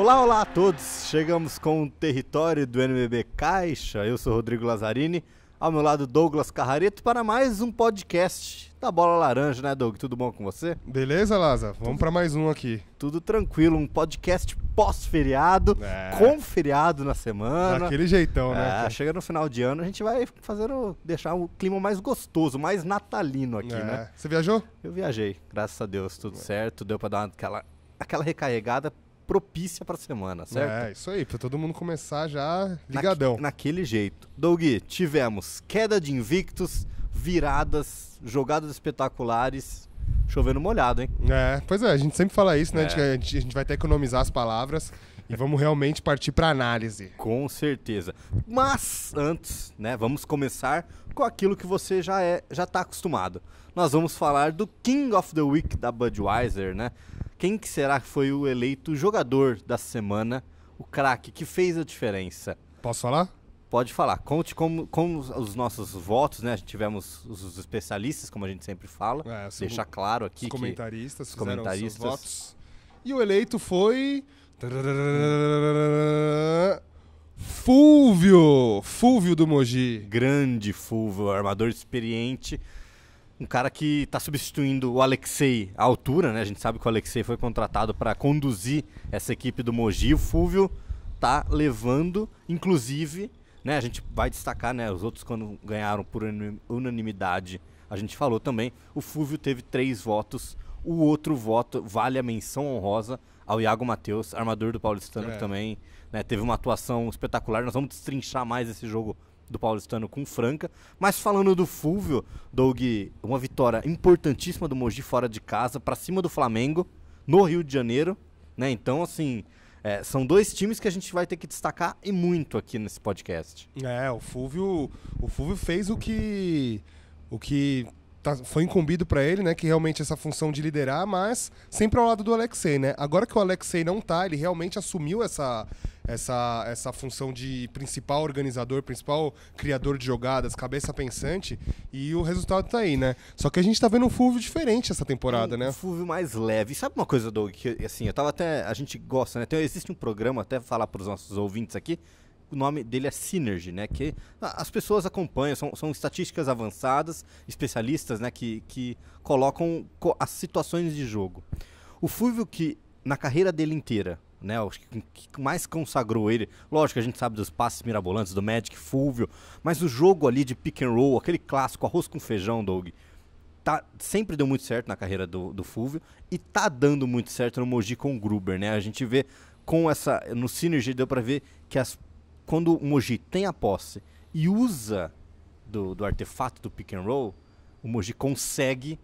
Olá, olá a todos! Chegamos com o território do NBB Caixa. Eu sou Rodrigo Lazzarini, ao meu lado Douglas Carrareto para mais um podcast da Bola Laranja, né, Doug? Tudo bom com você? Beleza, Laza? Vamos para mais um aqui. Tudo tranquilo, um podcast pós-feriado, é. com feriado na semana. Daquele jeitão, né? É, chega no final de ano, a gente vai o deixar o clima mais gostoso, mais natalino aqui, é. né? Você viajou? Eu viajei, graças a Deus, tudo certo. Deu para dar aquela, aquela recarregada propícia para a semana, certo? É, isso aí, para todo mundo começar já ligadão. naquele jeito. Doug, tivemos queda de invictos, viradas, jogadas espetaculares, chovendo molhado, hein? É, pois é, a gente sempre fala isso, né? É. A, gente, a gente vai até economizar as palavras e vamos realmente partir para análise. Com certeza. Mas antes, né, vamos começar com aquilo que você já é, já tá acostumado. Nós vamos falar do King of the Week da Budweiser, né? Quem que será que foi o eleito jogador da semana, o craque que fez a diferença? Posso falar? Pode falar. Conte como, como os nossos votos, né? Tivemos os especialistas, como a gente sempre fala. É, Deixar claro aqui. Os comentaristas, que os comentaristas. Seus votos. E o eleito foi. Fulvio! Fulvio do Mogi. Grande Fulvio, armador experiente um cara que está substituindo o Alexei à altura, né? A gente sabe que o Alexei foi contratado para conduzir essa equipe do Mogi. O Fúvio está levando, inclusive, né? A gente vai destacar, né? Os outros quando ganharam por unanimidade, a gente falou também. O Fúvio teve três votos. O outro voto vale a menção honrosa ao Iago Matheus, armador do Paulistano, é. que também né, teve uma atuação espetacular. Nós vamos destrinchar mais esse jogo do paulistano com Franca. Mas falando do Fulvio, Doug, uma vitória importantíssima do Mogi fora de casa, para cima do Flamengo, no Rio de Janeiro. Né? Então, assim, é, são dois times que a gente vai ter que destacar e muito aqui nesse podcast. É, o Fulvio, o Fulvio fez o que o que tá, foi incumbido para ele, né, que realmente essa função de liderar, mas sempre ao lado do Alexei, né? Agora que o Alexei não tá, ele realmente assumiu essa essa, essa função de principal organizador, principal criador de jogadas, cabeça pensante, e o resultado tá aí, né? Só que a gente tá vendo um Fulvio diferente essa temporada, um, né? Um Fulvio mais leve. Sabe uma coisa, Doug, que assim, eu tava até. A gente gosta, né? Tem, existe um programa, até falar para os nossos ouvintes aqui, o nome dele é Synergy, né? Que as pessoas acompanham, são, são estatísticas avançadas, especialistas, né? Que, que colocam as situações de jogo. O Fulvio que, na carreira dele inteira, né? Acho que, que mais consagrou ele. Lógico, a gente sabe dos passes mirabolantes do Magic, Fulvio, mas o jogo ali de pick and roll, aquele clássico arroz com feijão, Doug, tá, sempre deu muito certo na carreira do, do Fulvio e tá dando muito certo no Moji com o Gruber, né? A gente vê com essa. No Synergy deu para ver que as, quando o Moji tem a posse e usa do, do artefato do pick and roll, o Moji consegue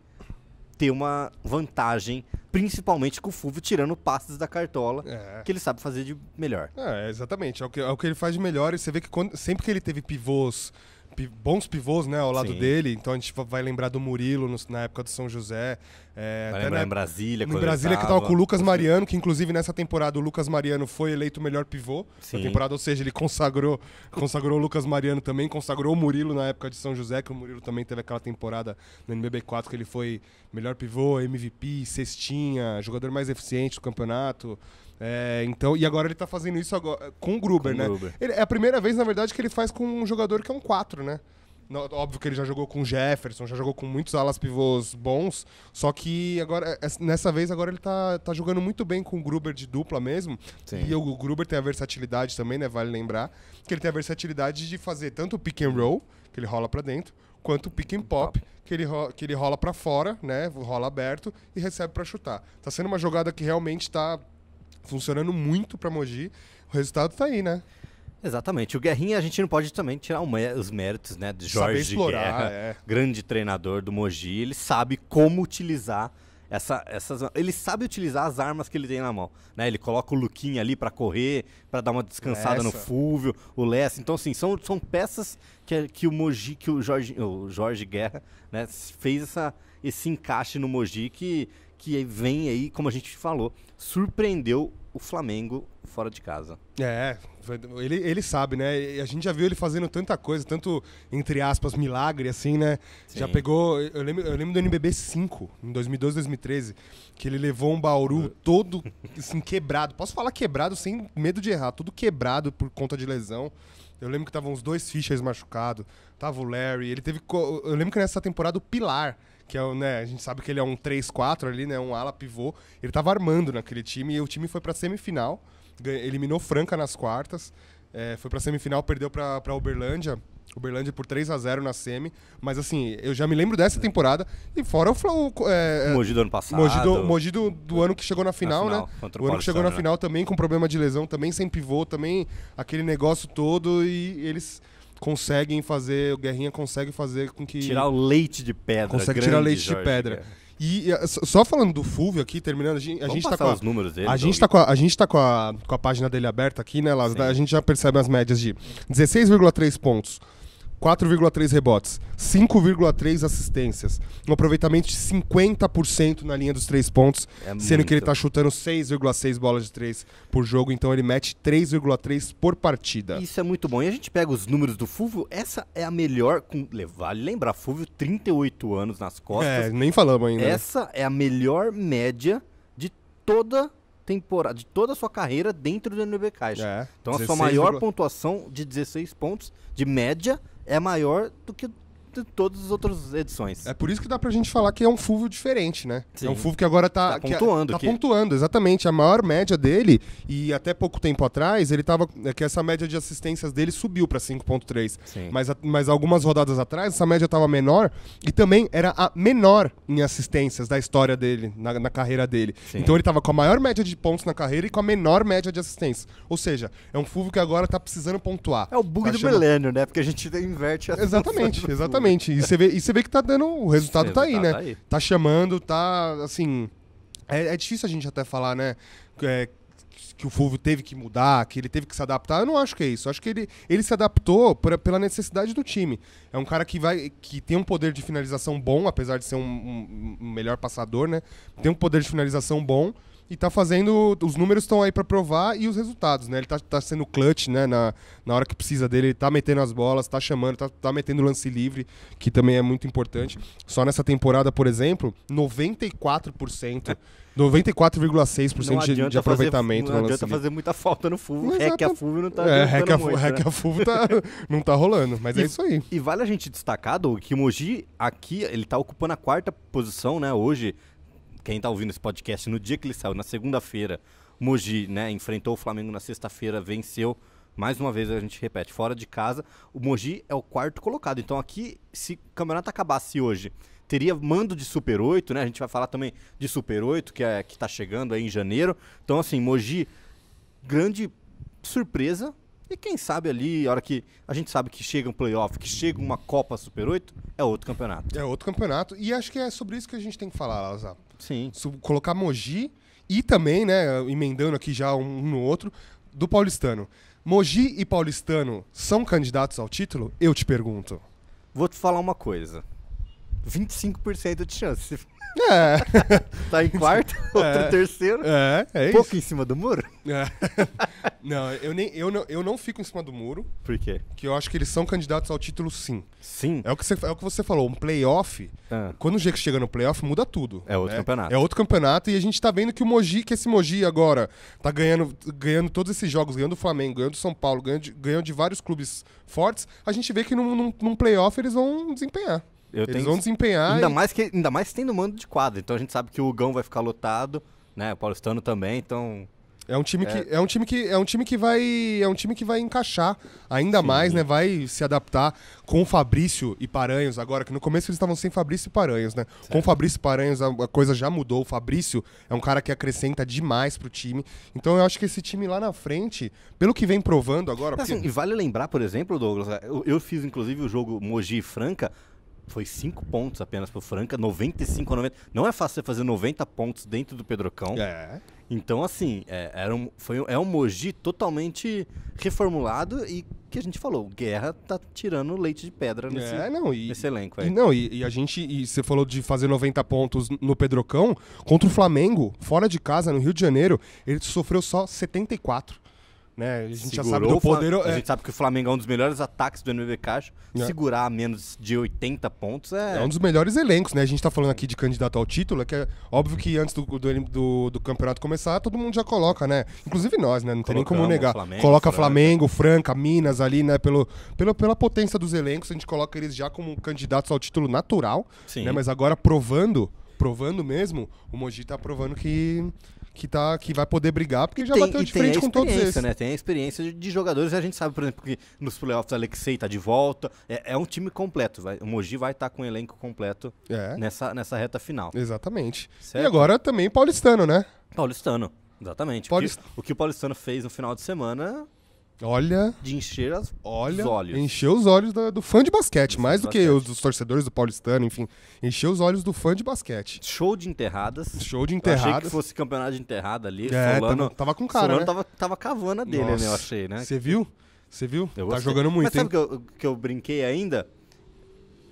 ter uma vantagem, principalmente com o Fulvio tirando passes da cartola, é. que ele sabe fazer de melhor. É, exatamente. É o, que, é o que ele faz de melhor e você vê que quando, sempre que ele teve pivôs bons pivôs, né, ao lado Sim. dele. Então a gente vai lembrar do Murilo no, na época do São José. É, vai até lembrar na, em Brasília. Em Brasília que tava com o Lucas Mariano, que inclusive nessa temporada o Lucas Mariano foi eleito o melhor pivô Sim. da temporada, ou seja, ele consagrou, consagrou o Lucas Mariano também, consagrou o Murilo na época de São José, que o Murilo também teve aquela temporada no NBB4 que ele foi melhor pivô, MVP, cestinha, jogador mais eficiente do campeonato. É, então, e agora ele tá fazendo isso agora, com o Gruber, com né? Gruber. Ele, é a primeira vez, na verdade, que ele faz com um jogador que é um 4, né? No, óbvio que ele já jogou com Jefferson, já jogou com muitos alas pivôs bons, só que agora é, é, nessa vez agora ele tá, tá jogando muito bem com o Gruber de dupla mesmo. Sim. E o Gruber tem a versatilidade também, né, vale lembrar, que ele tem a versatilidade de fazer tanto o pick and roll, que ele rola para dentro, quanto o pick and pop, que ele, que ele rola para fora, né, rola aberto e recebe para chutar. Tá sendo uma jogada que realmente tá funcionando muito para Mogi. O resultado está aí, né? Exatamente. O Guerrinha a gente não pode também tirar os méritos, né? De Jorge explorar, Guerra, é. grande treinador do Mogi. Ele sabe como utilizar essa, essas, ele sabe utilizar as armas que ele tem na mão, né? Ele coloca o Luquinha ali para correr, para dar uma descansada Lessa. no Fúvio, o Leste. Então, assim, são, são peças que, que o Mogi, que o Jorge, o Jorge Guerra, né, fez essa, esse encaixe no Mogi que que vem aí, como a gente falou, surpreendeu o Flamengo fora de casa. É, ele, ele sabe, né? A gente já viu ele fazendo tanta coisa, tanto, entre aspas, milagre, assim, né? Sim. Já pegou. Eu lembro, eu lembro do NBB 5, em 2012, 2013, que ele levou um Bauru todo, assim, quebrado. Posso falar quebrado sem medo de errar, todo quebrado por conta de lesão. Eu lembro que estavam os dois fichas machucados, tava o Larry. Ele teve. Eu lembro que nessa temporada o Pilar que é o, né, a gente sabe que ele é um 3-4 ali, né, um ala pivô. Ele estava armando naquele time e o time foi para semifinal, eliminou Franca nas quartas, é, foi para semifinal, perdeu para Uberlândia. Uberlândia por 3 a 0 na semi, mas assim, eu já me lembro dessa temporada, e fora o, Flau, é, Mogi do ano passado. Mogi do, Mogi do, do ano que chegou na final, na final né? O, o ano que chegou na né? final também com problema de lesão, também sem pivô, também aquele negócio todo, e eles conseguem fazer, o Guerrinha consegue fazer com que. Tirar o leite de pedra. Consegue tirar leite Jorge, de pedra. É. E eh, só falando do Fulvio aqui, terminando, a gente, a gente tá com a, os números dele. A então, gente tá, com a, a, gente tá com, a, com a página dele aberta aqui, né, Lázaro? A gente já percebe as médias de 16,3 pontos, 4,3 rebotes, 5,3 assistências, um aproveitamento de 50% na linha dos três pontos, é sendo muito. que ele está chutando 6,6 bolas de três por jogo, então ele mete 3,3 por partida. Isso é muito bom. E a gente pega os números do Fulvio, essa é a melhor, com, vale lembrar, Fulvio 38 anos nas costas. É, nem falamos ainda. Né? Essa é a melhor média de toda temporada, de toda a sua carreira dentro do NB Caixa. É, então a sua maior pontuação de 16 pontos de média é maior do que de todas as outras edições. É por isso que dá pra gente falar que é um fulvio diferente, né? Sim. É um fulvio que agora tá, tá é- pontuando. tá que... pontuando, exatamente. A maior média dele, e até pouco tempo atrás, ele tava. É que essa média de assistências dele subiu pra 5,3. Mas, mas algumas rodadas atrás, essa média tava menor e também era a menor em assistências da história dele, na, na carreira dele. Sim. Então ele tava com a maior média de pontos na carreira e com a menor média de assistências. Ou seja, é um fulvio que agora tá precisando pontuar. É o bug tá do achando... milênio, né? Porque a gente inverte a Exatamente, exatamente. Exatamente. E você vê, e você vê que tá dando. O resultado tá aí, tá, né? Tá, aí. tá chamando, tá. Assim. É, é, difícil a gente até falar, né? É, que o Fulvio teve que mudar, que ele teve que se adaptar. Eu não acho que é isso. Eu acho que ele, ele se adaptou pela necessidade do time. É um cara que vai que tem um poder de finalização bom, apesar de ser um, um, um melhor passador, né? Tem um poder de finalização bom e tá fazendo. Os números estão aí para provar e os resultados, né? Ele tá, tá sendo clutch, né? Na, na hora que precisa dele, ele tá metendo as bolas, tá chamando, tá, tá metendo lance livre, que também é muito importante. Só nessa temporada, por exemplo, 94%. 94,6% de, de aproveitamento fazer, Não adianta fazer muita falta no FUVO. Hack é a FUVO não tá é, hack é a, muito, hack é né? a FUVO tá, não tá rolando, mas e, é isso aí. E vale a gente destacar, Doug, que o Moji aqui, ele tá ocupando a quarta posição, né? Hoje, quem está ouvindo esse podcast no dia que ele saiu, na segunda-feira, Mogi, né, enfrentou o Flamengo na sexta-feira, venceu. Mais uma vez a gente repete, fora de casa, o Mogi é o quarto colocado. Então aqui, se o campeonato acabasse hoje, teria mando de Super 8, né? A gente vai falar também de Super 8, que é que tá chegando aí em janeiro. Então assim, Mogi grande surpresa. E quem sabe ali, a hora que a gente sabe que chega um playoff, que chega uma Copa Super 8, é outro campeonato. É outro campeonato. E acho que é sobre isso que a gente tem que falar, Lazar. Sim. Colocar Mogi e também, né, emendando aqui já um no outro, do paulistano. Mogi e paulistano são candidatos ao título? Eu te pergunto. Vou te falar uma coisa. 25% de chance. É. tá em quarto, outro é. terceiro. É, é isso. Pouco em cima do muro. É. Não, eu, nem, eu, não, eu não fico em cima do muro. Por quê? Porque eu acho que eles são candidatos ao título sim. Sim. É o que você, é o que você falou, um playoff. Ah. Quando o Jeque chega no playoff, muda tudo. É outro né? campeonato. É outro campeonato e a gente tá vendo que o moji que esse moji agora tá ganhando, ganhando todos esses jogos, ganhando o Flamengo, ganhando o São Paulo, ganhando de, ganhando de vários clubes fortes, a gente vê que num, num, num playoff eles vão desempenhar. Eu Eles tenho... vão desempenhar. Ainda, e... mais que, ainda mais tendo mando de quadra. Então a gente sabe que o Gão vai ficar lotado, né? O Paulistano também, então. É um time é. que é um time que é um time que vai é um time que vai encaixar ainda Sim. mais, né? Vai se adaptar com o Fabrício e Paranhos agora, que no começo eles estavam sem Fabrício e Paranhos, né? Certo. Com o Fabrício e Paranhos a, a, coisa já mudou. O Fabrício é um cara que acrescenta demais pro time. Então eu acho que esse time lá na frente, pelo que vem provando agora, assim, porque... e vale lembrar, por exemplo, Douglas, eu, eu fiz inclusive o jogo Mogi Franca foi 5 pontos apenas pro Franca, 95 a 90. Não é fácil você fazer 90 pontos dentro do Pedrocão. É. Então, assim, é, era um, foi, é um moji totalmente reformulado e que a gente falou, Guerra tá tirando leite de pedra nesse, é, não, e, nesse elenco. E, não, e, e, a gente, e você falou de fazer 90 pontos no Pedrocão, contra o Flamengo, fora de casa, no Rio de Janeiro, ele sofreu só 74 né? A gente Segurou, já sabe do poder. A é. gente sabe que o Flamengo é um dos melhores ataques do NBB Caixa. É. Segurar menos de 80 pontos é. É um dos melhores elencos, né? A gente tá falando aqui de candidato ao título, é que é óbvio que antes do, do, do, do campeonato começar, todo mundo já coloca, né? Inclusive nós, né? Não tem nem como negar. Flamengo, coloca Flamengo, Franca, Minas ali, né? Pelo, pelo, pela potência dos elencos, a gente coloca eles já como candidatos ao título natural. Né? Sim. Né? Mas agora provando, provando mesmo, o Mogi tá provando que que, tá, que vai poder brigar, porque já tem, bateu de frente com todos esses. Né? Tem a experiência de, jogadores, a gente sabe, por exemplo, que nos playoffs Alexei tá de volta. É, é um time completo. Vai, o Mogi vai estar tá com o elenco completo é. nessa, nessa reta final. Exatamente. Certo? E agora também paulistano, né? Paulistano, exatamente. Paulist... O, que, o que o paulistano fez no final de semana Olha. De encher as, olha, os olhos. Encher os olhos do, do fã de basquete, do mais do, basquete. que os dos torcedores do paulistano, enfim. Encher os olhos do fã de basquete. Show de enterradas. Show de enterradas. Eu achei que fosse campeonato de enterrada ali. É, Solano, tava, com cara. Solano né? tava, tava cavando a dele, Nossa. né? Eu achei, né? Você viu? Você viu? Eu tá gostei. jogando muito, Mas sabe que eu, que eu brinquei ainda?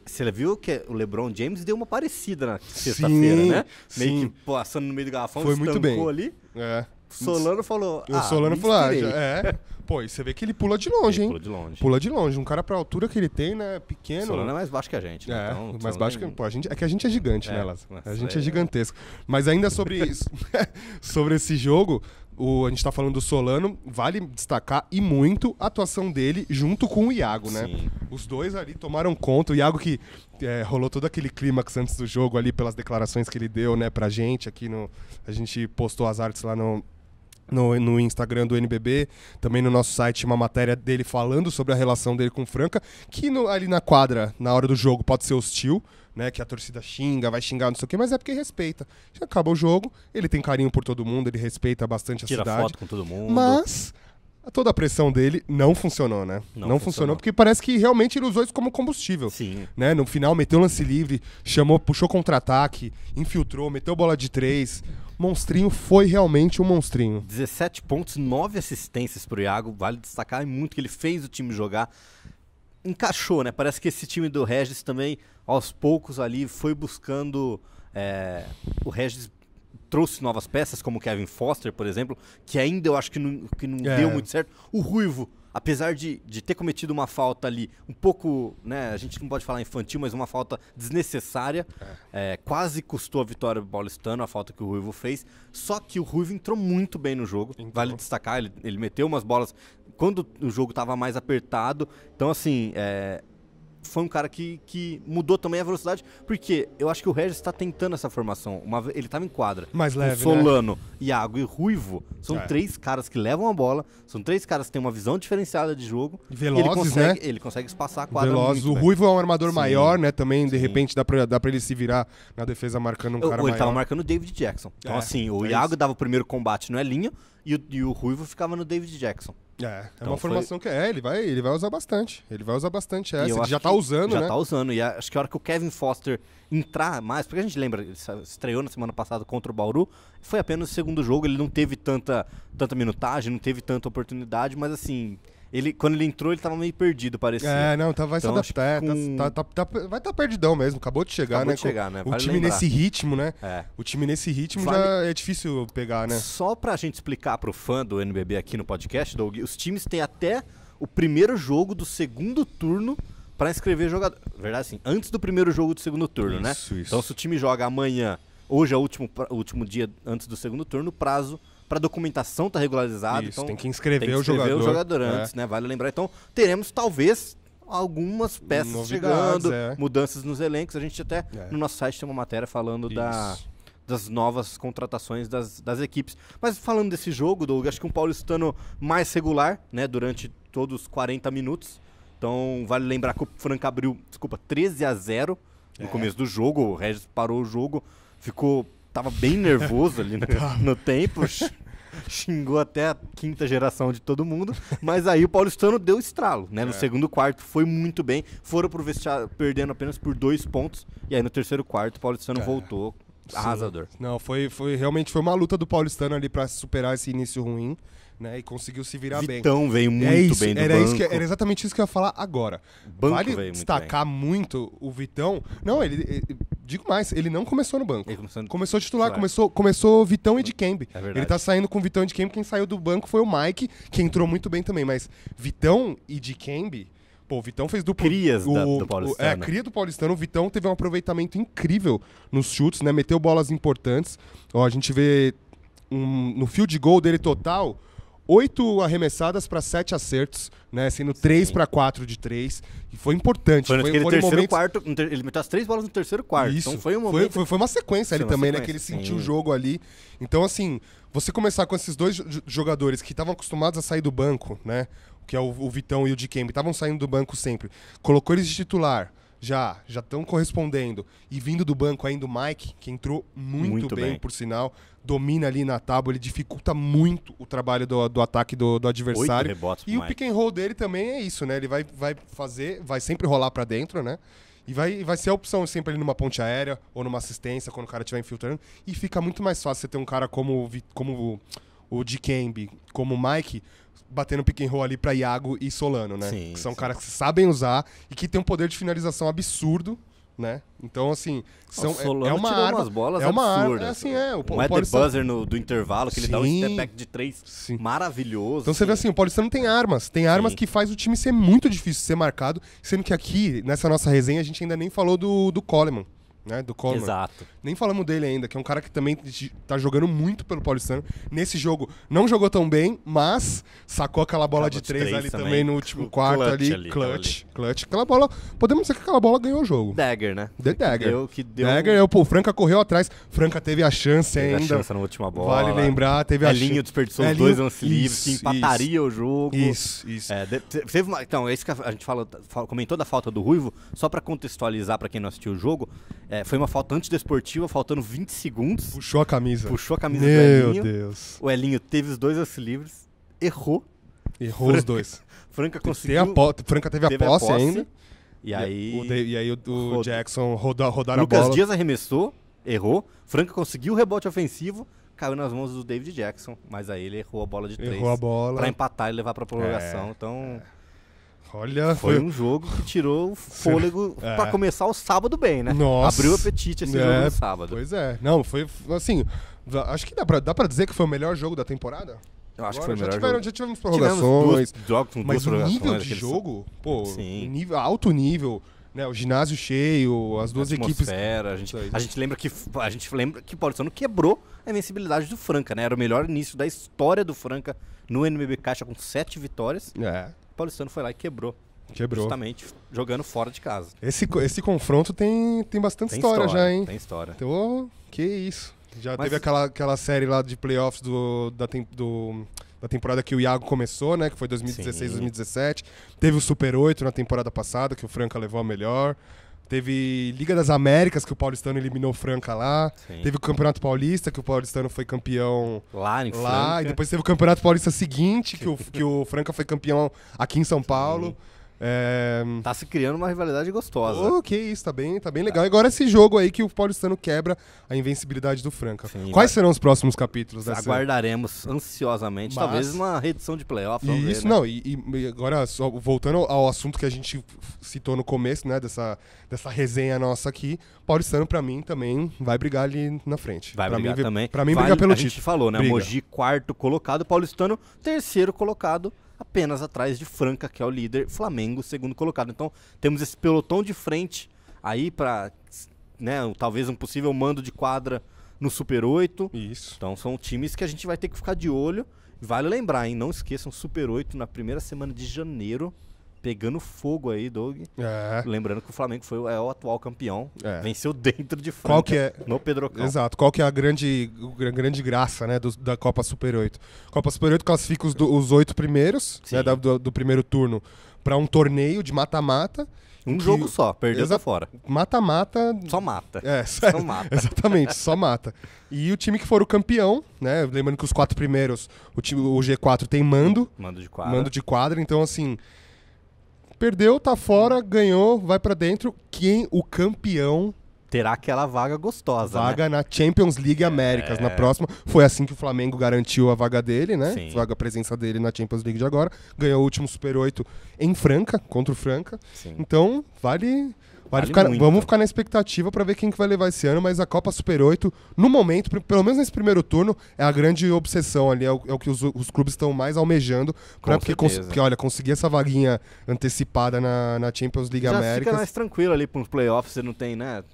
Você viu que o LeBron James deu uma parecida na sexta-feira, né? Meio sim. que passando no meio do garrafão, Foi muito bem. ali. É. Solano falou. o ah, Solano falou, ah, já, é. Pô, e você vê que ele pula de longe, ele hein? Pula de longe. Pula de longe. Um cara pra altura que ele tem, né? Pequeno. Solano é mais baixo que a gente. Né? É, então, mais baixo nem... que. Pô, a gente, é que a gente é gigante, né, é, né, Lázaro? A gente é, é gigantesco. Mas ainda sobre, isso, sobre esse jogo, o, a gente tá falando do Solano, vale destacar e muito a atuação dele junto com o Iago, né? Sim. Os dois ali tomaram conta. O Iago que é, rolou todo aquele clímax antes do jogo ali, pelas declarações que ele deu, né, pra gente aqui no. A gente postou as artes lá no, no, no, Instagram do NBB, também no nosso site, uma matéria dele falando sobre a relação dele com o Franca, que no, ali na quadra, na hora do jogo, pode ser hostil, né? Que a torcida xinga, vai xingar, não sei o quê, mas é porque respeita. Já acaba o jogo, ele tem carinho por todo mundo, ele respeita bastante Tira a cidade. foto com todo mundo. Mas toda a pressão dele não funcionou, né? Não, não funcionou. funcionou. porque parece que realmente ele usou isso como combustível. Sim. Né? No final meteu lance livre, chamou, puxou contra-ataque, infiltrou, meteu bola de três. Monstrinho foi realmente um monstrinho. 17 pontos, 9 assistências para o Iago. Vale destacar muito que ele fez o time jogar. Encaixou, né? Parece que esse time do Regis também, aos poucos ali, foi buscando. É, o Regis trouxe novas peças, como Kevin Foster, por exemplo, que ainda eu acho que não, que não é. deu muito certo. O Ruivo apesar de, de ter cometido uma falta ali, um pouco, né, a gente não pode falar infantil, mas uma falta desnecessária, é. É, quase custou a vitória do Paulistano, a falta que o Ruivo fez, só que o Ruivo entrou muito bem no jogo, então. vale destacar, ele, ele meteu umas bolas quando o jogo estava mais apertado, então assim, é, foi um cara que, que mudou também a velocidade, porque eu acho que o Regis está tentando essa formação. Uma, ele estava em quadra. Mais leve, né? Solano, né? Iago e Ruivo são é. três caras que levam a bola, são três caras que têm uma visão diferenciada de jogo. Velozes, ele consegue, né? Ele consegue espaçar a quadra Velozes. Muito, o né? Ruivo é um armador Sim. maior, né? Também, de Sim. repente, dá pra, dá ele se virar na defesa marcando um eu, cara ele maior. Ele tava marcando o David Jackson. Então, é. assim, o é Iago isso. dava o primeiro combate no Elinho e o, e o Ruivo ficava no David Jackson. É, é então uma foi... formação que é, ele vai, ele vai usar bastante. Ele vai usar bastante é, essa, assim, ele já tá usando, já né? Já tá usando, e acho que a hora que o Kevin Foster entrar mais, porque a gente lembra, ele estreou na semana passada contra o Bauru, foi apenas o segundo jogo, ele não teve tanta, tanta minutagem, não teve tanta oportunidade, mas assim, ele, quando ele entrou, ele tava meio perdido, parecia. É, não, tava, tá, vai então, se adaptar. Tá, com... Tá, tá, tá, tá vai estar perdidão mesmo, acabou de chegar, acabou né? De chegar, né? Vale o time lembrar. nesse ritmo, né? É. O time nesse ritmo vale... já é difícil pegar, né? Só pra gente explicar pro fã do NBB aqui no podcast, Doug, os times têm até o primeiro jogo do segundo turno para inscrever jogador. Verdade, assim, antes do primeiro jogo do segundo turno, né? isso, né? Isso. Então, se o time joga amanhã, hoje é o último, o último dia antes do segundo turno, o prazo para documentação tá regularizado. Isso, então, tem que inscrever, tem que inscrever o jogador, o jogador é. antes, é. né? Vale lembrar. Então, teremos talvez algumas peças Novidades, chegando, é. mudanças nos elencos. A gente até é. no nosso site tem uma matéria falando da das novas contratações das, das equipes. Mas falando desse jogo, Doug, acho que um paulistano mais regular, né, durante todos os 40 minutos. Então, vale lembrar que o Franca abriu, desculpa, 13 a 0 no é. começo do jogo. O Regis parou o jogo, ficou tava bem nervoso ali no, no tempo, xingou até a quinta geração de todo mundo. Mas aí o paulistano deu estralo, né? No é. segundo quarto foi muito bem. Foram pro vestiário perdendo apenas por dois pontos. E aí no terceiro quarto o paulistano é. voltou arrasador. Sim. Não, foi, foi realmente foi uma luta do paulistano ali para superar esse início ruim, né? E conseguiu se virar Vitão bem. veio é muito é isso, bem do era banco. Isso que, era exatamente isso que eu ia falar agora. Banco vale destacar muito, muito, o Vitão. Não, ele, ele Digo mais, ele não começou no banco. Ele começou, no... começou titular, começou, começou Vitão e de É verdade. ele tá saindo com Vitão e de Quem saiu do banco foi o Mike, que entrou muito bem também. Mas Vitão e de Kembe. Pô, o Vitão fez duplo. Crias o, da, do Paulistano. O, é, cria do Paulistano. O Vitão teve um aproveitamento incrível nos chutes, né? Meteu bolas importantes. Ó, a gente vê um, no fio de gol dele total oito arremessadas para sete acertos, né? Sendo três para quatro de três. E foi importante. Foi, foi naquele terceiro momentos... quarto. Ele meteu as três bolas no terceiro quarto. Então Isso. Então foi um momento. Foi, foi, foi uma sequência ali uma também, sequência. né? Que ele sentiu Sim. o jogo ali. Então, assim, você começar com esses dois jogadores que estavam acostumados a sair do banco, né? Que é o, o Vitão e o Dikembe, estavam saindo do banco sempre. Colocou eles de titular já, já estão correspondendo. E vindo do banco ainda o Mike, que entrou muito, muito bem, bem, por sinal, domina ali na tábua, ele dificulta muito o trabalho do, do ataque do, do adversário. Rebotes, e o Mike. pick and roll dele também é isso, né? Ele vai, vai fazer, vai sempre rolar para dentro, né? E vai, vai ser a opção sempre ali numa ponte aérea ou numa assistência, quando o cara estiver infiltrando. E fica muito mais fácil você ter um cara como, como o Dikembe como o Mike batendo pick and roll ali para Iago e Solano, né? Sim, que são sim. caras que sabem usar e que tem um poder de finalização absurdo, né? Então assim, são é, é, é, uma arma, bolas é uma absurdas. arma, é assim, é, o, um buzzer no, do intervalo que sim, ele dá um step back de três sim. maravilhoso. Então você vê assim, assim o Paulistano tem armas, tem armas que faz o time ser muito difícil de ser marcado, sendo que aqui nessa nossa resenha a gente ainda nem falou do do Coleman né? Do Coleman. Exato. Nem falamos dele ainda, que é um cara que também tá jogando muito pelo Paulistano. Nesse jogo não jogou tão bem, mas sacou aquela bola de três, três ali também, também, no último quarto clutch ali, ali, então Clutch. Ali. Clutch. Aquela bola. Podemos dizer que aquela bola ganhou o jogo. Dagger, né? The Dagger. Deu, que deu... Dagger, eu, pô, Franca correu atrás. Franca teve a chance teve ainda. A chance na última bola. Vale lembrar, teve Elinho a chance. desperdiçou os dois lances livres, que empataria isso, o jogo. Isso, isso. É, teve uma... Então, é isso que a gente falou, tá, comentou da falta do Ruivo, só para contextualizar para quem não assistiu o jogo. É, foi uma falta antidesportiva, faltando 20 segundos. Puxou a camisa. Puxou a camisa Meu do Elinho. Meu Deus. O Elinho teve os dois lances livres, errou. Errou Franca, os dois. Franca conseguiu. A po... Franca teve, teve a, posse a, posse ainda. E aí, o, de... e aí o, o Rod... Jackson roda, rodaram Lucas a bola. Lucas Dias arremessou, errou. Franca conseguiu o rebote ofensivo, caiu nas mãos do David Jackson. Mas aí ele errou a bola de três. Errou a bola. Pra empatar e levar pra prorrogação. É. Então... É. Olha, foi, foi um jogo que tirou o fôlego é. para começar o sábado bem, né? Nossa. Abriu o apetite esse é. jogo no sábado. Pois é. Não, foi assim, acho que dá para dá para dizer que foi o melhor jogo da temporada? Eu acho Agora, que foi o melhor jogo. Já tivemos prorrogações. Tivemos jogos, mas o nível de jogo, pô, Sim. nível, alto nível, né, o ginásio cheio, as duas a equipes. A gente, a gente lembra que a gente lembra que Paulistano quebrou a invencibilidade do Franca, né? Era o melhor início da história do Franca no NBB Caixa com sete vitórias. É. Paulistano foi lá e quebrou. Quebrou. Justamente jogando fora de casa. Esse, esse confronto tem, tem bastante tem história, história, já, hein? Tem história. Então, que isso. Já Mas... teve aquela, aquela série lá de playoffs do, da, do, da temporada que o Iago começou, né? Que foi 2016, 2017. Teve o Super 8 na temporada passada, que o Franca levou a melhor. Teve Liga das Américas, que o Paulistano eliminou Franca lá. Sim. Teve o Campeonato Paulista, que o Paulistano foi campeão lá. Em lá. E depois teve o Campeonato Paulista seguinte, que o, que o Franca foi campeão aqui em São Paulo. Sim. É... Tá se criando uma rivalidade gostosa. Oh, que isso, tá bem, tá bem legal. E agora esse jogo aí que o paulistano quebra a invencibilidade do Franca. Sim, Quais serão os próximos capítulos dessa Aguardaremos ansiosamente, Mas... talvez uma redução de playoff. E isso, ver, né? não, e, e agora, só, voltando ao assunto que a gente citou no começo, né, dessa, dessa resenha nossa aqui, paulistano pra mim também vai brigar ali na frente. Vai pra brigar mim, também. Pra mim vai, brigar pelo a título. A gente falou, né, Briga. Mogi quarto colocado, paulistano terceiro colocado apenas atrás de Franca, que é o líder, Flamengo, segundo colocado. Então, temos esse pelotão de frente aí para, né, talvez um possível mando de quadra no Super 8. Isso. Então, são times que a gente vai ter que ficar de olho. Vale lembrar, hein, não esqueçam Super 8 na primeira semana de janeiro pegando fogo aí, Doug. É. Lembrando que o Flamengo foi é o atual campeão. É. Venceu dentro de Franca, Qual que é... no Pedro Cão. Exato. Qual que é a grande, grande graça né, do, da Copa Super 8? Copa Super 8 classifica os, do, os oito primeiros né, do, do primeiro turno para um torneio de mata-mata. Um que, jogo só, perdeu tá fora. Mata-mata. Só mata. É, só, só mata. Exatamente, só mata. E o time que for o campeão, né? Lembrando que os quatro primeiros, o, time, o G4 tem mando. Mando de quadra. Mando de quadra, então assim. Perdeu, tá fora, ganhou, vai para dentro. Quem o campeão terá aquela vaga gostosa. Né? Vaga né? na Champions League é. Américas, é. na próxima. Foi assim que o Flamengo garantiu a vaga dele, né? Sim. Vaga a presença dele na Champions League de agora. Ganhou o último Super 8 em Franca, contra o Franca. Sim. Então, vale Vale ficar, vamos ficar na expectativa para ver quem que vai levar esse ano, mas a Copa Super 8, no momento, pelo menos nesse primeiro turno, é a grande obsessão ali, é o, é o que os, os, clubes estão mais almejando. Pra, porque, cons, porque, olha, conseguir essa vaguinha antecipada na, na Champions League América. fica mais tranquilo ali para os playoffs, você não tem, né?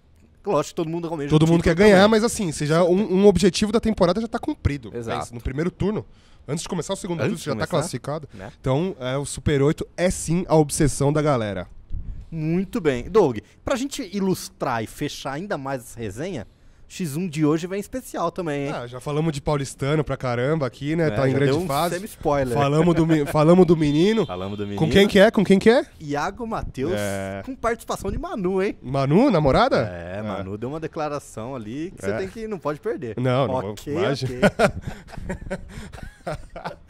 Lógico, todo mundo almeja. Todo mundo quer ganhar, mas assim, seja um, um, objetivo da temporada já está cumprido. É Exato. Mas, no primeiro turno, antes de começar o segundo turno, você já está classificado. Né? Então, é, o Super 8 é sim a obsessão da galera. Muito bem. Doug, pra gente ilustrar e fechar ainda mais essa resenha, X1 de hoje vem especial também, hein? Ah, já falamos de paulistano pra caramba aqui, né? É, tá em grande um fase. Semi-spoiler. Falamos do, falamos do menino. Falamos do menino. Com quem que é? Com quem que é? Iago Matheus, é. com participação de Manu, hein? Manu, namorada? É, é. Manu deu uma declaração ali que você é. tem que. não pode perder. Não, não. Ok, ok.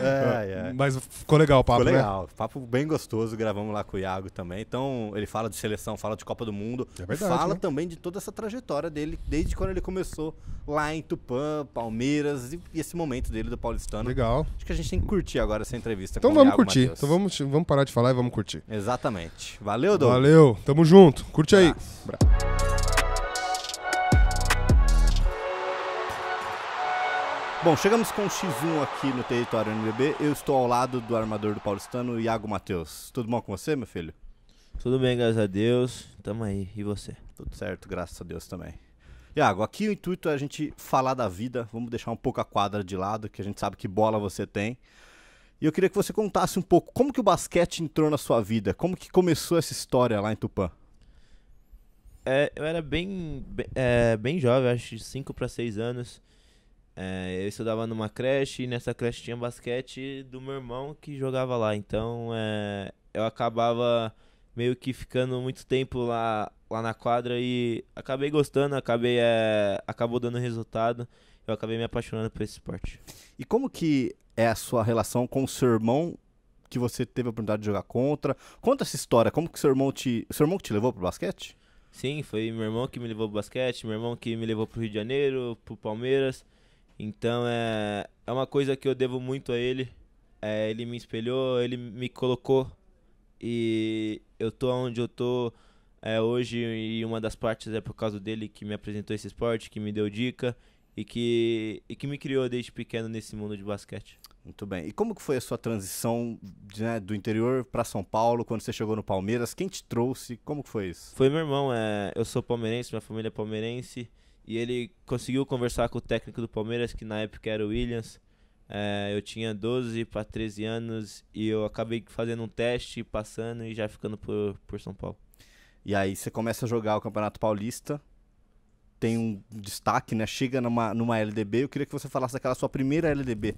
É, ah, é. Mas ficou legal o papo, ficou né? legal. Né? Papo bem gostoso, gravamos lá com o Iago também. Então, ele fala de seleção, fala de Copa do Mundo. É verdade, fala né? também de toda essa trajetória dele desde desde quando ele começou lá em Tupã, Palmeiras e esse momento dele do paulistano. Legal. Acho que a gente tem que curtir agora essa entrevista então com vamos o curtir. Então vamos vamos parar de falar e vamos curtir. Exatamente. Valeu, Dom. Valeu. Tamo junto. Curte Braço. aí. Braço. Bom, chegamos com o X1 aqui no território NBB. Eu estou ao lado do armador do paulistano, Iago Matheus. Tudo bom com você, meu filho? Tudo bem, graças a Deus. Tamo aí. E você? Tudo certo, graças a Deus também. Iago, aqui o intuito é a gente falar da vida, vamos deixar um pouco a quadra de lado, que a gente sabe que bola você tem. E eu queria que você contasse um pouco como que o basquete entrou na sua vida, como que começou essa história lá em Tupã. É, eu era bem, bem, é, bem jovem, acho de 5 para 6 anos. É, eu estudava numa creche e nessa creche tinha basquete do meu irmão que jogava lá. Então é, eu acabava meio que ficando muito tempo lá lá na quadra e acabei gostando, acabei é, acabou dando resultado. Eu acabei me apaixonando por esse esporte. E como que é a sua relação com o seu irmão que você teve a oportunidade de jogar contra? Conta essa história, como que seu irmão te, seu irmão que te levou pro basquete? Sim, foi meu irmão que me levou pro basquete, meu irmão que me levou pro Rio de Janeiro, pro Palmeiras. Então é, é uma coisa que eu devo muito a ele. É, ele me espelhou, ele me colocou e eu tô onde eu tô é, hoje e uma das partes é por causa dele que me apresentou esse esporte, que me deu dica e que, e que me criou desde pequeno nesse mundo de basquete. Muito bem. E como que foi a sua transição né, do interior para São Paulo, quando você chegou no Palmeiras? Quem te trouxe? Como que foi isso? Foi meu irmão. É, eu sou palmeirense, minha família é palmeirense. E ele conseguiu conversar com o técnico do Palmeiras, que na época era o Williams. É, eu tinha 12 para 13 anos e eu acabei fazendo um teste, passando e já ficando por, por São Paulo. E aí você começa a jogar o Campeonato Paulista, tem um destaque, né? Chega numa, numa LDB. Eu queria que você falasse daquela sua primeira LDB.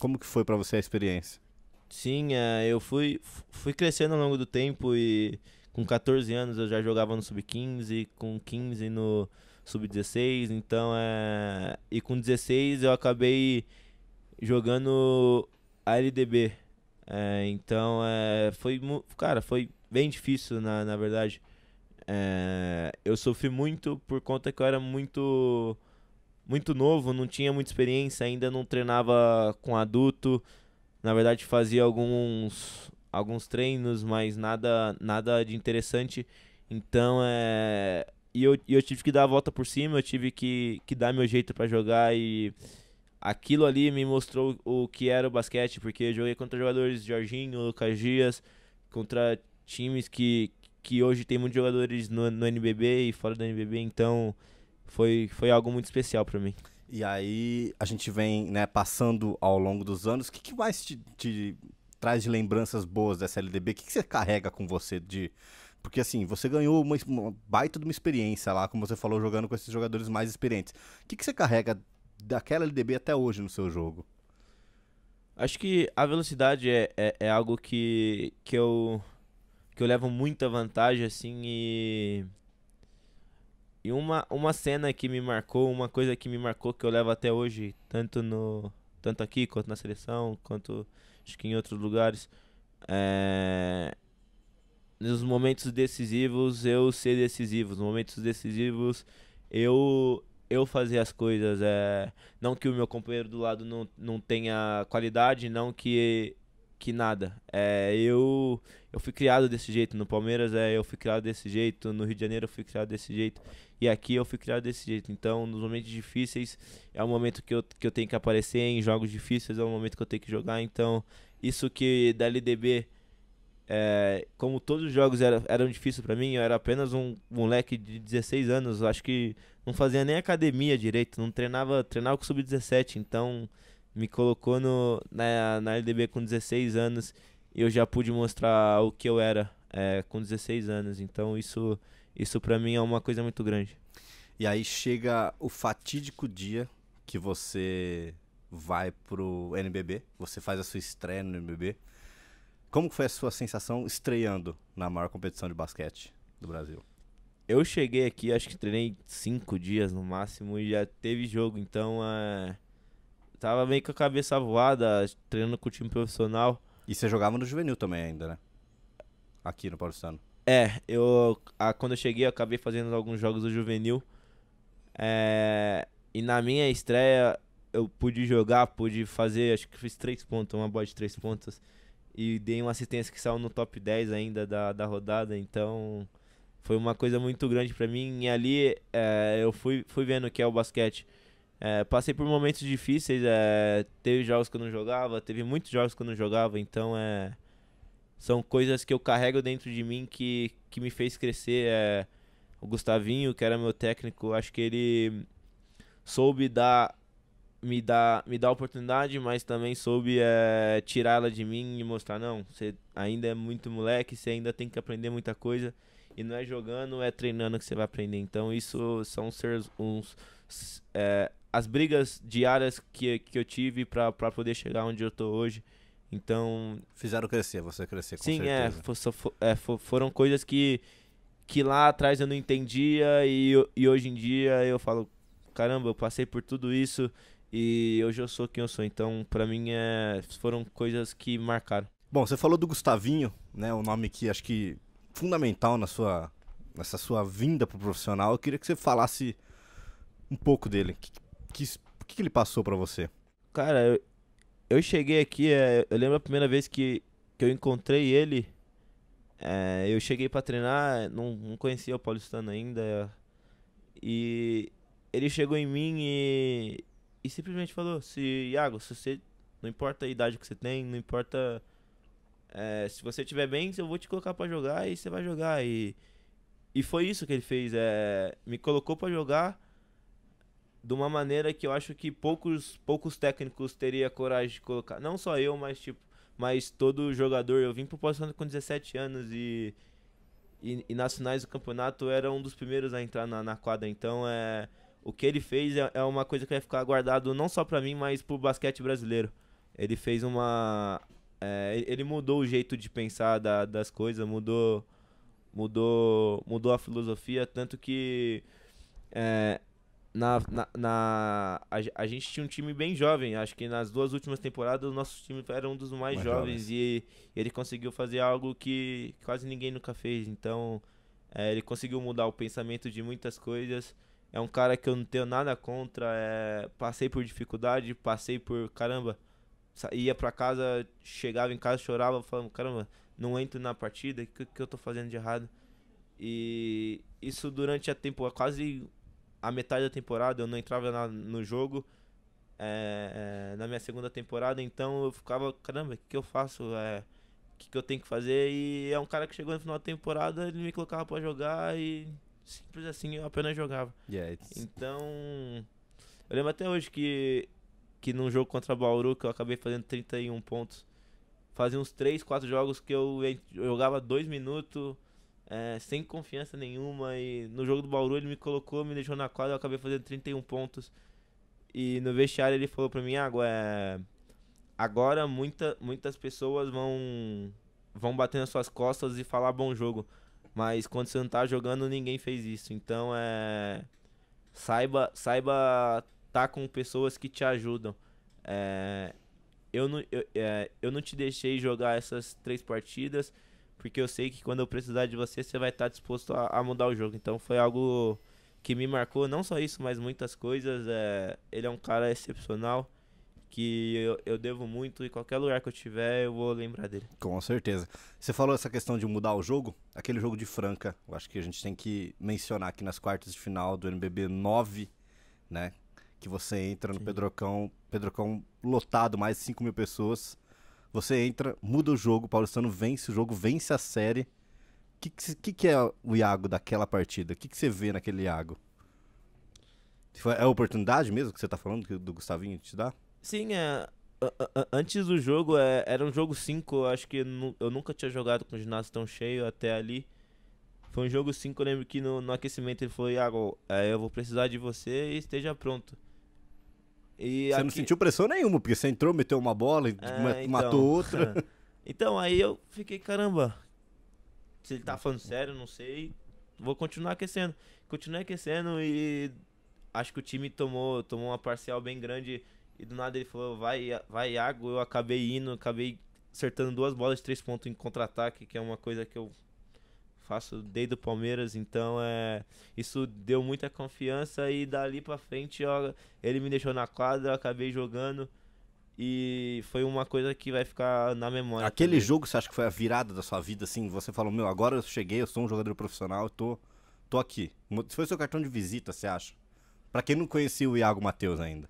Como que foi para você a experiência? Sim, é, eu fui, fui crescendo ao longo do tempo e com 14 anos eu já jogava no sub-15, com 15 no sub-16, então é... E com 16 eu acabei jogando a LDB, é, então é, foi, cara, foi bem difícil na, na verdade. É, eu sofri muito por conta que eu era muito muito novo, não tinha muita experiência, ainda não treinava com adulto. Na verdade, fazia alguns alguns treinos, mas nada nada de interessante. Então, é e eu, eu tive que dar a volta por cima, eu tive que, que dar meu jeito para jogar e aquilo ali me mostrou o que era o basquete, porque eu joguei contra jogadores Jorginho, Lucas Dias, contra times que, que hoje tem muitos jogadores no, no NBB e fora do NBB, então foi, foi algo muito especial para mim. E aí a gente vem né, passando ao longo dos anos, o que, que mais te, te, traz de lembranças boas dessa LDB? O que, que você carrega com você de... Porque assim, você ganhou uma, uma baita de uma experiência lá, como você falou, jogando com esses jogadores mais experientes. O que, que você carrega daquela LDB até hoje no seu jogo? Acho que a velocidade é, é, é algo que, que eu que eu levo muita vantagem, assim, e. E uma, uma cena que me marcou, uma coisa que me marcou que eu levo até hoje, tanto no tanto aqui quanto na seleção, quanto acho que em outros lugares, é... nos momentos decisivos eu ser decisivo, nos momentos decisivos eu eu fazer as coisas, é... não que o meu companheiro do lado não, não tenha qualidade, não que que nada. É, eu eu fui criado desse jeito no Palmeiras, é, eu fui criado desse jeito, no Rio de Janeiro eu fui criado desse jeito e aqui eu fui criado desse jeito. Então, nos momentos difíceis é o momento que eu, que eu tenho que aparecer em jogos difíceis, é o momento que eu tenho que jogar. Então, isso que da LDB é, como todos os jogos era, eram difíceis para mim, eu era apenas um moleque de 16 anos, acho que não fazia nem academia direito, não treinava, treinava com sub-17, então me colocou no, na, na LDB com 16 anos e eu já pude mostrar o que eu era é, com 16 anos. Então isso, isso para mim é uma coisa muito grande. E aí chega o fatídico dia que você vai pro NBB, você faz a sua estreia no NBB. Como foi a sua sensação estreando na maior competição de basquete do Brasil? Eu cheguei aqui, acho que treinei cinco dias no máximo e já teve jogo, então é, tava meio com a cabeça voada, treinando com o time profissional. E você jogava no juvenil também ainda, né? Aqui no Paulistano. É, eu a, quando eu cheguei eu acabei fazendo alguns jogos do juvenil. É, e na minha estreia eu pude jogar, pude fazer, acho que fiz três pontos, uma bola de três pontos. E dei uma assistência que saiu no top 10 ainda da, da rodada, então foi uma coisa muito grande para mim. E ali é, eu fui, fui vendo o que é o basquete é, passei por momentos difíceis, é, teve jogos que eu não jogava, teve muitos jogos que eu não jogava, então é, são coisas que eu carrego dentro de mim que, que me fez crescer. É, o Gustavinho, que era meu técnico, acho que ele soube dar me dar me dar oportunidade, mas também soube é, tirá-la de mim e mostrar não, você ainda é muito moleque, você ainda tem que aprender muita coisa e não é jogando, é treinando que você vai aprender. Então isso são uns é, as brigas diárias que, que eu tive para poder chegar onde eu tô hoje. Então. Fizeram crescer, você crescer com sim, é, certeza. É, for, é for, foram coisas que, que lá atrás eu não entendia e, e hoje em dia eu falo: caramba, eu passei por tudo isso e hoje eu sou quem eu sou. Então, para mim, é, foram coisas que marcaram. Bom, você falou do Gustavinho, né? O nome que acho que fundamental na sua, nessa sua vinda pro profissional. Eu queria que você falasse um pouco dele. Que, o que, que ele passou para você? Cara, eu, eu cheguei aqui, é, eu lembro a primeira vez que, que eu encontrei ele. É, eu cheguei para treinar, não, não conhecia o Paulistano ainda. E ele chegou em mim e, e simplesmente falou: se Iago, se você. Não importa a idade que você tem, não importa. É, se você estiver bem, eu vou te colocar para jogar e você vai jogar. E, e foi isso que ele fez: é, me colocou para jogar de uma maneira que eu acho que poucos, poucos técnicos teria coragem de colocar. Não só eu, mas tipo, mas todo jogador. Eu vim pro o santos com 17 anos e, e, e nas finais do campeonato era um dos primeiros a entrar na, na quadra. Então é o que ele fez é, é uma coisa que vai ficar guardado não só para mim, mas pro basquete brasileiro. Ele fez uma é, ele mudou o jeito de pensar da, das coisas, mudou mudou mudou a filosofia tanto que é, na, na, na a, a, gente tinha um time bem jovem. Acho que nas duas últimas temporadas o nosso time era um dos mais, mais jovens, jovens, e ele conseguiu fazer algo que quase ninguém nunca fez. Então é, ele conseguiu mudar o pensamento de muitas coisas. É um cara que eu não tenho nada contra. É, passei por dificuldade, passei por caramba. Ia pra casa, chegava em casa, chorava, falando: caramba, não entro na partida, o que, que eu tô fazendo de errado? E isso durante a temporada, quase a metade da temporada eu não entrava na, no jogo. É, é, na minha segunda temporada, então eu ficava, caramba, o que, que eu faço? É, o que, que eu tenho que fazer? E é um cara que chegou no final da temporada, ele me colocava para jogar e simples assim, eu apenas jogava. Yeah, então, eu lembro até hoje que, que num jogo contra o Bauru, que eu acabei fazendo 31 pontos, fazia uns 3, 4 jogos que eu, eu jogava 2 minutos, é, sem confiança nenhuma. E no jogo do Bauru ele me colocou, me deixou na quadra, eu acabei fazendo 31 pontos. E no vestiário ele falou pra mim, ah, é, agora muita, muitas pessoas vão, vão bater nas suas costas e falar bom jogo. Mas quando você não tá jogando, ninguém fez isso. Então é. Saiba saiba tá com pessoas que te ajudam. É, eu, não, eu, é, eu não te deixei jogar essas três partidas porque eu sei que quando eu precisar de você, você vai estar disposto a, a mudar o jogo. Então foi algo que me marcou, não só isso, mas muitas coisas. É, ele é um cara excepcional que eu, eu, devo muito e qualquer lugar que eu tiver eu vou lembrar dele. Com certeza. Você falou essa questão de mudar o jogo, aquele jogo de Franca, eu acho que a gente tem que mencionar aqui nas quartas de final do NBB 9, né? Que você entra no Sim. Pedrocão, Pedrocão lotado, mais de 5 mil pessoas, você entra, muda o jogo, o Paulistano vence o jogo, vence a série. O que, que, que, é o Iago daquela partida? O que, que você vê naquele Iago? Tipo, é a oportunidade mesmo que você tá falando do Gustavinho te dá? Sim, é, antes do jogo, é, era um jogo 5, acho que eu nunca tinha jogado com o ginásio tão cheio até ali. Foi um jogo 5, eu lembro que no, no aquecimento ele falou, Iago, é, eu vou precisar de você e esteja pronto. E você aqui... não sentiu pressão nenhuma, porque você entrou, meteu uma bola e é, matou então... outra. então, aí eu fiquei, caramba, se ele tá falando sério, não sei. Vou continuar aquecendo. Continuei aquecendo e acho que o time tomou, tomou uma parcial bem grande. E do nada ele falou, vai, vai Iago. Eu acabei indo, acabei acertando duas bolas de três pontos em contra-ataque, que é uma coisa que eu faço desde o Palmeiras, então é isso deu muita confiança e dali para frente, ó, ele me deixou na quadra, eu acabei jogando e foi uma coisa que vai ficar na memória. Aquele também. jogo, você acha que foi a virada da sua vida assim, você falou: "Meu, agora eu cheguei, eu sou um jogador profissional, eu tô tô aqui". Foi seu cartão de visita, você acha? Para quem não conhecia o Iago Matheus ainda.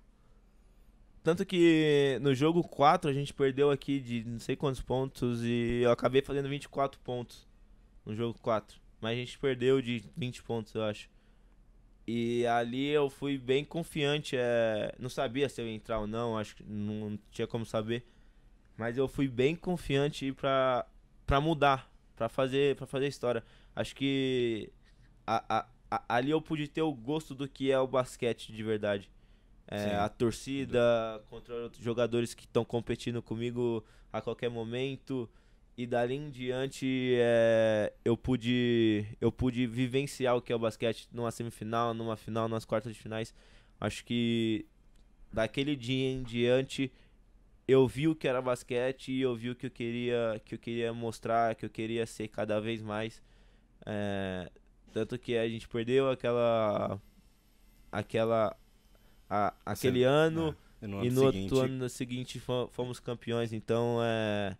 Tanto que no jogo 4 a gente perdeu aqui de não sei quantos pontos e eu acabei fazendo 24 pontos no jogo 4. Mas a gente perdeu de 20 pontos, eu acho. E ali eu fui bem confiante. É... Não sabia se eu ia entrar ou não, acho que não tinha como saber. Mas eu fui bem confiante pra, pra mudar, pra fazer, pra fazer história. Acho que a, a, a, ali eu pude ter o gosto do que é o basquete de verdade. É, a torcida, contra jogadores que estão competindo comigo a qualquer momento. E dali em diante é, eu pude eu pude vivenciar o que é o basquete numa semifinal, numa final, nas quartas de finais. Acho que daquele dia em diante eu vi o que era basquete e eu vi o que eu queria que eu queria mostrar, que eu queria ser cada vez mais. É, tanto que a gente perdeu aquela aquela a, aquele Você, ano é, no e no outro ano seguinte fomos campeões. Então é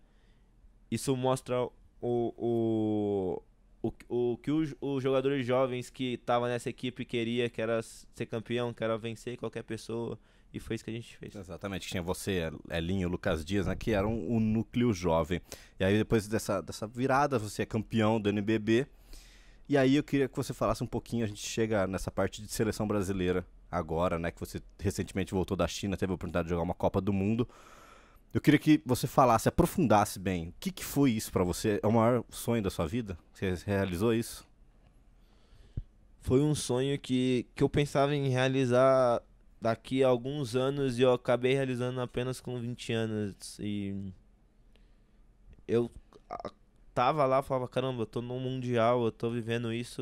isso mostra o, o, o, o que os, os jogadores jovens que estavam nessa equipe queria, que era ser campeão, que era vencer qualquer pessoa. E foi isso que a gente fez. Exatamente, tinha você, Elinho, Lucas Dias, né, que eram o um núcleo jovem. E aí depois dessa, dessa virada, você é campeão do NBB. E aí eu queria que você falasse um pouquinho, a gente chega nessa parte de seleção brasileira agora, né, que você recentemente voltou da China, teve a oportunidade de jogar uma Copa do Mundo. Eu queria que você falasse, aprofundasse bem. O que, que foi isso para você? É o maior sonho da sua vida? Você realizou isso? Foi um sonho que, que eu pensava em realizar daqui a alguns anos e eu acabei realizando apenas com 20 anos. E eu tava lá falava: caramba, eu tô no Mundial, eu tô vivendo isso,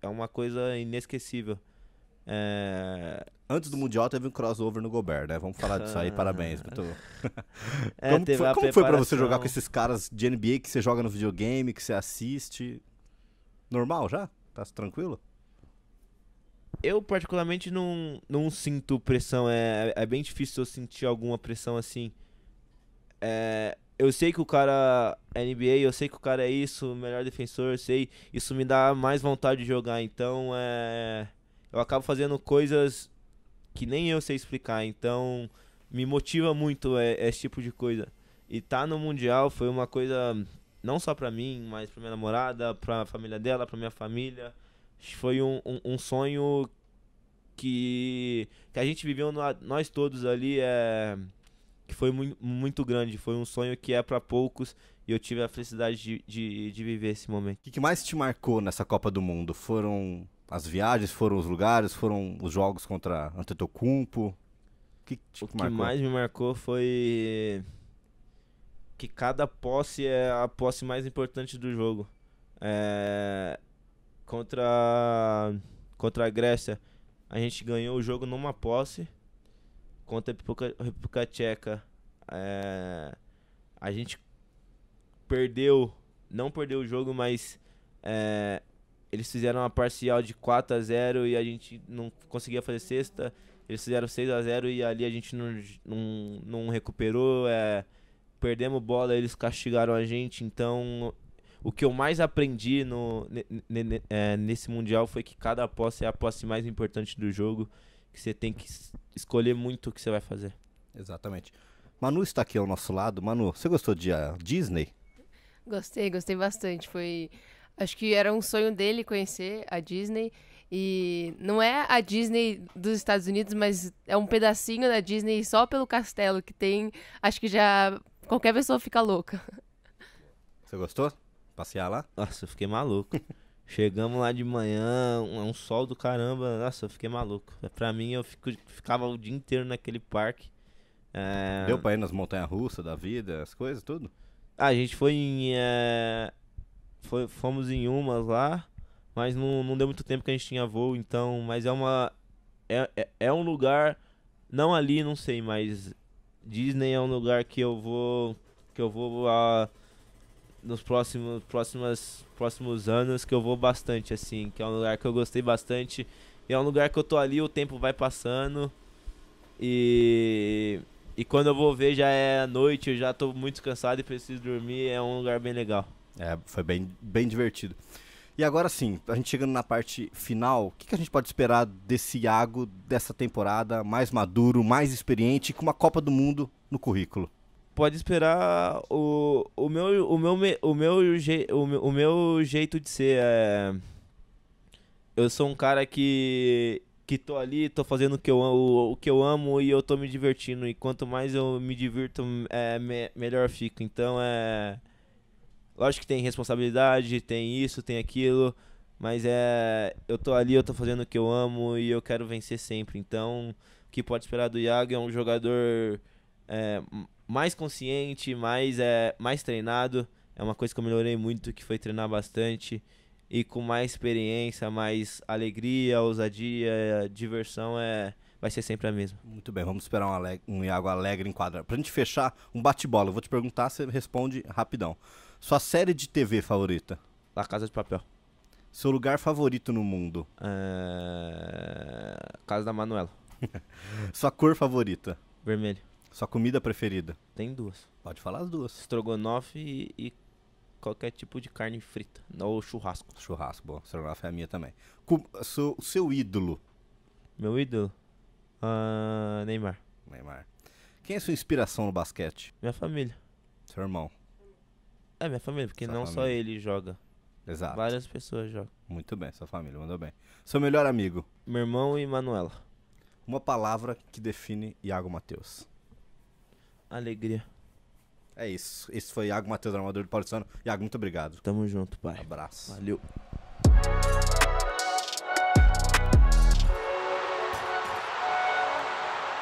é uma coisa inesquecível. É, Antes do Mundial teve um crossover no Gobert, né? Vamos falar disso aí, ah. parabéns. Muito... é, como foi, como foi pra você jogar com esses caras de NBA que você joga no videogame, que você assiste? Normal já? Tá tranquilo? Eu, particularmente, não, não sinto pressão. É, é, é bem difícil eu sentir alguma pressão assim. É, eu sei que o cara é NBA, eu sei que o cara é isso, melhor defensor, eu sei. Isso me dá mais vontade de jogar, então é eu acabo fazendo coisas que nem eu sei explicar. Então, me motiva muito é, é, esse tipo de coisa. E tá no Mundial foi uma coisa não só para mim, mas para minha namorada, para família dela, para minha família. Foi um, um, um, sonho que, que a gente viveu no, nós todos ali, é, que foi muito grande. Foi um sonho que é para poucos e eu tive a felicidade de, de, de viver esse momento. O que, que mais te marcou nessa Copa do Mundo? Foram as viagens, foram os lugares, foram os jogos contra Antetokounmpo? Que, o que marcou? mais me marcou foi que cada posse é a posse mais importante do jogo. É... Contra contra a Grécia, a gente ganhou o jogo numa posse. Contra a República, República Tcheca, é... a gente perdeu, não perdeu o jogo, mas é eles fizeram uma parcial de 4 a 0 e a gente não conseguia fazer sexta. Eles fizeram 6 a 0 e ali a gente não, não, não recuperou. É, perdemos bola, eles castigaram a gente. Então, o que eu mais aprendi no, é, nesse Mundial foi que cada posse é a posse mais importante do jogo. Que você tem que escolher muito o que você vai fazer. Exatamente. Manu está aqui ao nosso lado. Manu, você gostou de uh, Disney? Gostei, gostei bastante. Foi Acho que era um sonho dele conhecer a Disney. E não é a Disney dos Estados Unidos, mas é um pedacinho da Disney só pelo castelo que tem. Acho que já qualquer pessoa fica louca. Você gostou? Passear lá? Nossa, eu fiquei maluco. Chegamos lá de manhã, um, é um sol do caramba. Nossa, eu fiquei maluco. Pra mim, eu fico, ficava o dia inteiro naquele parque. É... Deu pra ir nas montanhas russas da vida, as coisas, tudo? Ah, a gente foi em. É... Foi, fomos em umas lá, mas não, não deu muito tempo que a gente tinha voo, então. Mas é uma. É, é, é um lugar. Não ali, não sei, mas. Disney é um lugar que eu vou. Que eu vou. Ah, nos próximos, próximas, próximos anos que eu vou bastante, assim. Que é um lugar que eu gostei bastante. E é um lugar que eu tô ali, o tempo vai passando. E. E quando eu vou ver já é noite, eu já tô muito cansado e preciso dormir. É um lugar bem legal. É, foi bem, bem divertido. E agora sim, a gente chegando na parte final, o que, que, a gente pode esperar desse Iago, dessa temporada, mais maduro, mais experiente, com uma Copa do Mundo no currículo? Pode esperar o, o, meu, o, meu, o, meu, o, meu, o meu jeito de ser. É... Eu sou um cara que, que tô ali, tô fazendo o que, eu, o, o que eu amo e eu tô me divertindo. E quanto mais eu me divirto, é, me, melhor fico. Então é. Lógico que tem responsabilidade, tem isso, tem aquilo, mas é. Eu tô ali, eu tô fazendo o que eu amo e eu quero vencer sempre. Então, o que pode esperar do Iago é um jogador é, mais consciente, mais, é, mais treinado. É uma coisa que eu melhorei muito, que foi treinar bastante. E com mais experiência, mais alegria, ousadia, diversão é, vai ser sempre a mesma. Muito bem, vamos esperar um, alegre, um Iago alegre em quadra. Pra gente fechar, um bate-bola. Eu vou te perguntar, você responde rapidão. Sua série de TV favorita? La Casa de Papel. Seu lugar favorito no mundo? É... Casa da Manuela. Sua cor favorita? Vermelho. Sua comida preferida? Tem duas. Pode falar as duas. Estrogonofe e, e qualquer tipo de carne frita. Ou churrasco. Churrasco, bom. Estrogonofe é a minha também. O seu, seu ídolo? Meu ídolo? Uh, Neymar. Neymar. Quem é sua inspiração no basquete? Minha família. Seu irmão. É, minha família, porque Sua não família. só ele joga. Exato. Várias pessoas jogam. Muito bem, sua família, mandou bem. Seu melhor amigo? Meu irmão e Manuela. Uma palavra que define Iago Matheus. Alegria. É isso. Esse foi Iago Matheus, armador do Paulistano. Iago, muito obrigado. Tamo junto, pai. Abraço. Valeu.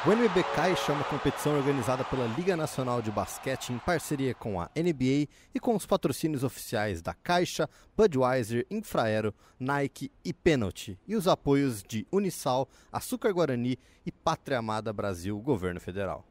O NBB Caixa é uma competição organizada pela Liga Nacional de Basquete em parceria com a NBA e com os patrocínios oficiais da Caixa, Budweiser, Infraero, Nike e Penalty, e os apoios de Unisal, Açúcar Guarani e Pátria Amada Brasil, Governo Federal.